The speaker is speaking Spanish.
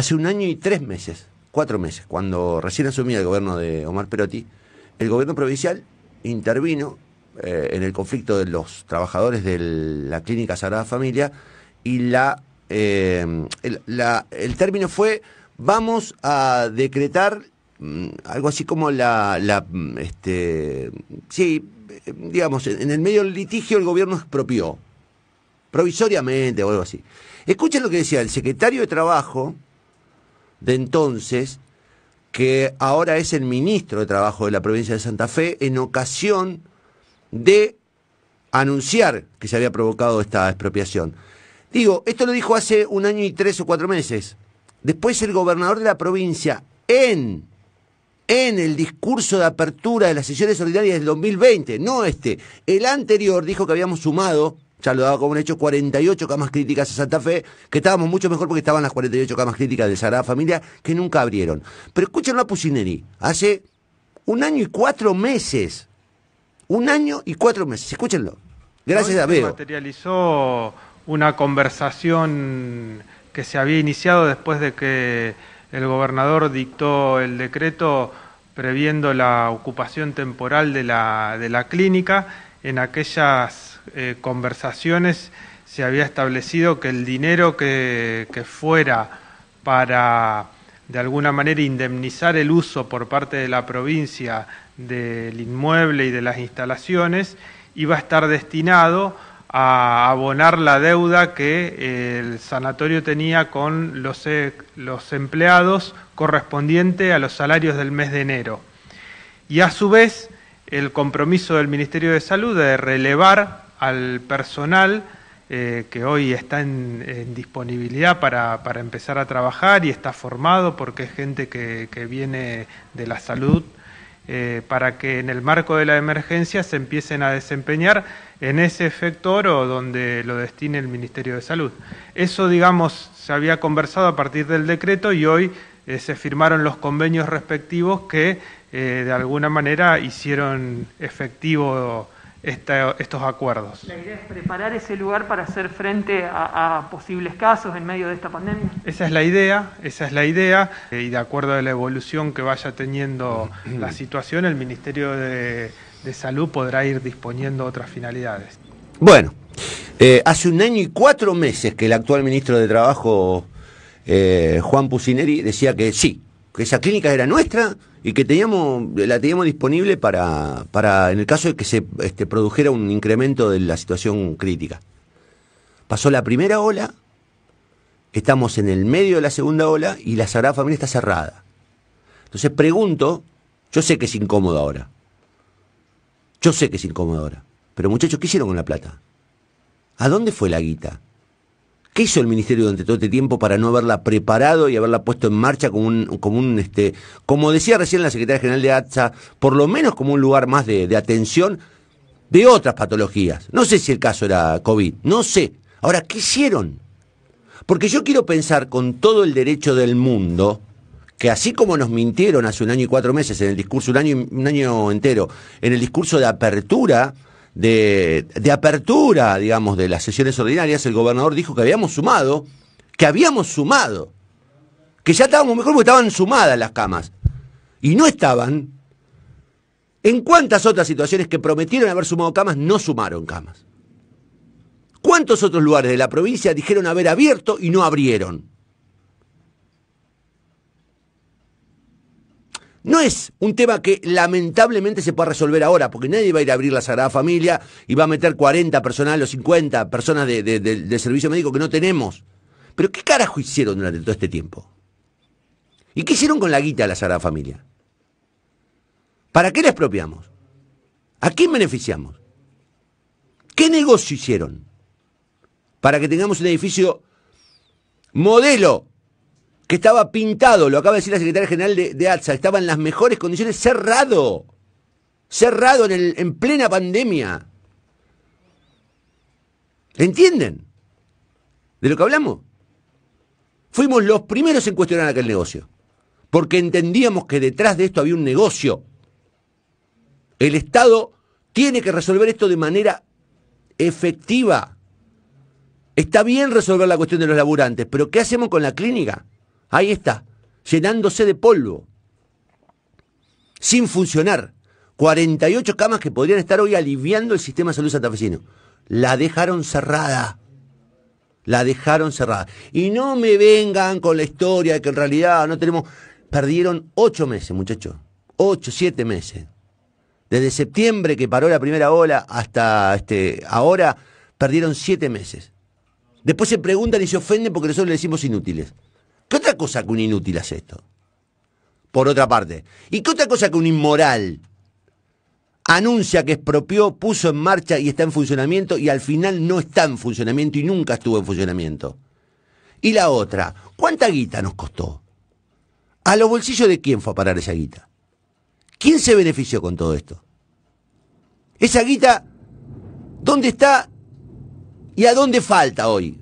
Hace un año y tres meses, cuatro meses, cuando recién asumía el gobierno de Omar Perotti, el gobierno provincial intervino eh, en el conflicto de los trabajadores de la Clínica Sagrada Familia y la, eh, el, término fue vamos a decretar mm, algo así como la, mm, este, sí, digamos, en el medio del litigio el gobierno expropió, provisoriamente o algo así. Escuchen lo que decía el secretario de Trabajo, de entonces, que ahora es el ministro de Trabajo de la provincia de Santa Fe, en ocasión de anunciar que se había provocado esta expropiación. Digo, esto lo dijo hace un año y tres o cuatro meses. Después el gobernador de la provincia, en, en el discurso de apertura de las sesiones ordinarias del 2020, no este, el anterior, dijo que habíamos sumado ya lo daba como un hecho, 48 camas críticas a Santa Fe, que estábamos mucho mejor porque estaban las 48 camas críticas de Sagrada Familia que nunca abrieron. Pero escuchen a Pusineri, hace un año y cuatro meses. Un año y cuatro meses, escúchenlo. Gracias a materializó una conversación que se había iniciado después de que el gobernador dictó el decreto previendo la ocupación temporal de la, de la clínica en aquellas eh, conversaciones se había establecido que el dinero que, fuera para de alguna manera indemnizar el uso por parte de la provincia del inmueble y de las instalaciones iba a estar destinado a abonar la deuda que el sanatorio tenía con los, eh, los empleados correspondiente a los salarios del mes de enero. Y a su vez, el compromiso del Ministerio de Salud de relevar al personal eh, que hoy está en, disponibilidad para, empezar a trabajar y está formado porque es gente que, viene de la salud, eh, para que en el marco de la emergencia se empiecen a desempeñar en ese sector o donde lo destine el Ministerio de Salud. Eso, digamos, se había conversado a partir del decreto y hoy eh, se firmaron los convenios respectivos que de alguna manera hicieron efectivo estos acuerdos. La idea es preparar ese lugar para hacer frente a, posibles casos en medio de esta pandemia. Esa es la idea, esa es la idea, eh, y de acuerdo a la evolución que vaya teniendo la situación, el Ministerio de, Salud podrá ir disponiendo otras finalidades. Bueno, eh, hace un año y cuatro meses que el actual ministro de Trabajo, eh, Juan Pucineri, decía que sí, que esa clínica era nuestra y que teníamos, la teníamos disponible para, para en el caso de que se este, produjera un incremento de la situación crítica. Pasó la primera ola, estamos en el medio de la segunda ola y la Sagrada Familia está cerrada. Entonces pregunto, yo sé que es incómodo ahora. Yo sé que es incómodo ahora. Pero muchachos, ¿qué hicieron con la plata? ¿A dónde fue la guita? hizo el Ministerio durante todo este tiempo para no haberla preparado y haberla puesto en marcha como un, como un este, como decía recién la Secretaria General de ATSA, por lo menos como un lugar más de, atención de otras patologías? No sé si el caso era COVID, no sé. Ahora, ¿qué hicieron? Porque yo quiero pensar con todo el derecho del mundo que así como nos mintieron hace un año y cuatro meses en el discurso, un año, un año entero, en el discurso de apertura, de, apertura, digamos, de las sesiones ordinarias, el gobernador dijo que habíamos sumado, que habíamos sumado, que ya estábamos mejor porque estaban sumadas las camas. Y no estaban. ¿En cuántas otras situaciones que prometieron haber sumado camas no sumaron camas? ¿Cuántos otros lugares de la provincia dijeron haber abierto y no abrieron? No es un tema que lamentablemente se pueda resolver ahora, porque nadie va a ir a abrir la Sagrada Familia y va a meter 40 personal o 50 personas de, servicio médico que no tenemos. Pero ¿qué carajo hicieron durante todo este tiempo? ¿Y qué hicieron con la guita de la Sagrada Familia? ¿Para qué la expropiamos? ¿A quién beneficiamos? ¿Qué negocio hicieron? Para que tengamos un edificio modelo que estaba pintado, lo acaba de decir la secretaria general de, de ATSA, estaba en las mejores condiciones, cerrado, cerrado en, en plena pandemia. ¿Le ¿Entienden? ¿De lo que hablamos? Fuimos los primeros en cuestionar aquel negocio, porque entendíamos que detrás de esto había un negocio. El Estado tiene que resolver esto de manera efectiva. Está bien resolver la cuestión de los laburantes, pero ¿qué hacemos con la clínica? Ahí está, llenándose de polvo, sin funcionar. 48 camas que podrían estar hoy aliviando el sistema de salud santafesino. La dejaron cerrada. La dejaron cerrada. Y no me vengan con la historia de que en realidad no tenemos... Perdieron ocho meses, muchachos. Ocho, siete meses. Desde septiembre que paró la primera ola hasta este, ahora, perdieron siete meses. Después se preguntan y se ofenden porque nosotros les decimos inútiles cosa que un inútil hace esto? Por otra parte. ¿Y qué otra cosa que un inmoral anuncia que expropió, puso en marcha y está en funcionamiento y al final no está en funcionamiento y nunca estuvo en funcionamiento? Y la otra, ¿cuánta guita nos costó? ¿A los bolsillos de quién fue a parar esa guita? ¿Quién se benefició con todo esto? Esa guita, ¿dónde está y a dónde falta hoy?